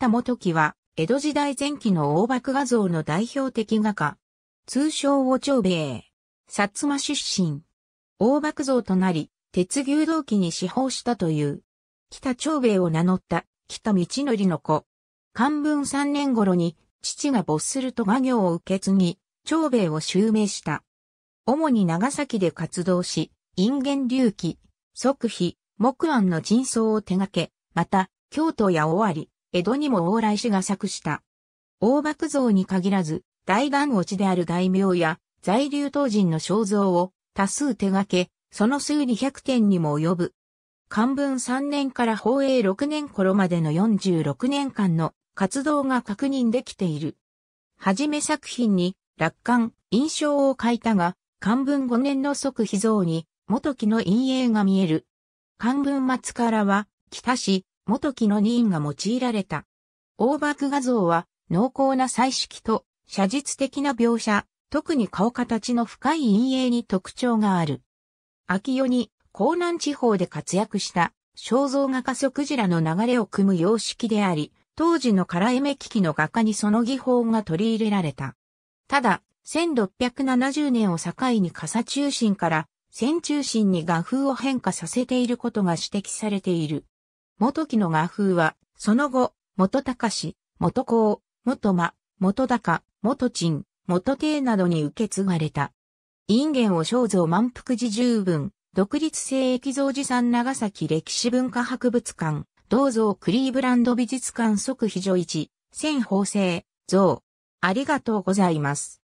下元記は、江戸時代前期の大幕画像の代表的画家。通称を長兵衛。薩摩出身。大幕像となり、鉄牛同期に司法したという。北長兵衛を名乗った北道則の子。漢文三年頃に父が没すると画業を受け継ぎ、長兵衛を襲名した。主に長崎で活動し、陰元隆起、即飛、木庵の人相を手掛け、また、京都や尾張、江戸にも往来しが作した。大幕像に限らず、大願落ちである大名や在留当人の肖像を多数手掛け、その数200点にも及ぶ。漢文3年から法営6年頃までの46年間の活動が確認できている。はじめ作品に楽観、印象を書いたが、漢文5年の即秘蔵に元木の陰影が見える。漢文末からは、北市、元木の任が用いられた。大爆画像は濃厚な彩色と写実的な描写、特に顔形の深い陰影に特徴がある。秋夜に江南地方で活躍した肖像画家即時らの流れを組む様式であり、当時の唐絵目機器の画家にその技法が取り入れられた。ただ、1670年を境に傘中心から線中心に画風を変化させていることが指摘されている。元木の画風は、その後、元高氏、元高、元間、元高、元陳、元帝などに受け継がれた。因縁を肖像満腹寺十分、独立性液蔵寺産長崎歴史文化博物館、銅像クリーブランド美術館即非常一、千法制、像。ありがとうございます。